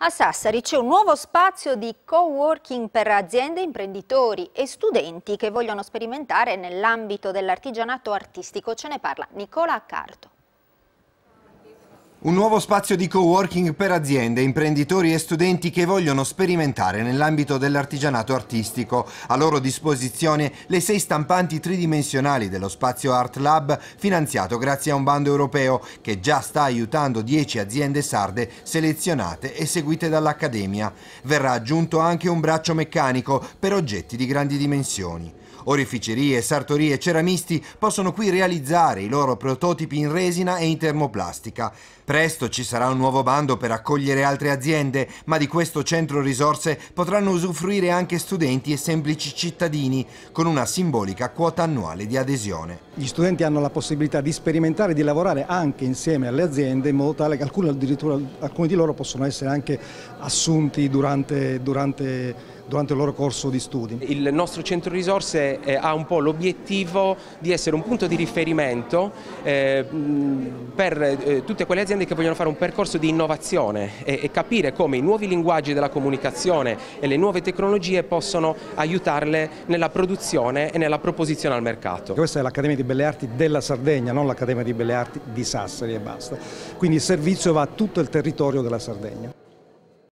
A Sassari c'è un nuovo spazio di co-working per aziende, imprenditori e studenti che vogliono sperimentare nell'ambito dell'artigianato artistico. Ce ne parla Nicola Accarto. Un nuovo spazio di coworking per aziende, imprenditori e studenti che vogliono sperimentare nell'ambito dell'artigianato artistico. A loro disposizione le sei stampanti tridimensionali dello spazio Art Lab, finanziato grazie a un bando europeo che già sta aiutando 10 aziende sarde selezionate e seguite dall'Accademia. Verrà aggiunto anche un braccio meccanico per oggetti di grandi dimensioni. Orificerie, sartorie ceramisti possono qui realizzare i loro prototipi in resina e in termoplastica. Presto ci sarà un nuovo bando per accogliere altre aziende, ma di questo centro risorse potranno usufruire anche studenti e semplici cittadini, con una simbolica quota annuale di adesione. Gli studenti hanno la possibilità di sperimentare e di lavorare anche insieme alle aziende, in modo tale che alcuni, alcuni di loro possono essere anche assunti durante, durante durante il loro corso di studi. Il nostro centro risorse eh, ha un po' l'obiettivo di essere un punto di riferimento eh, per eh, tutte quelle aziende che vogliono fare un percorso di innovazione e capire come i nuovi linguaggi della comunicazione e le nuove tecnologie possono aiutarle nella produzione e nella proposizione al mercato. Questa è l'Accademia di Belle Arti della Sardegna, non l'Accademia di Belle Arti di Sassari e basta. Quindi il servizio va a tutto il territorio della Sardegna.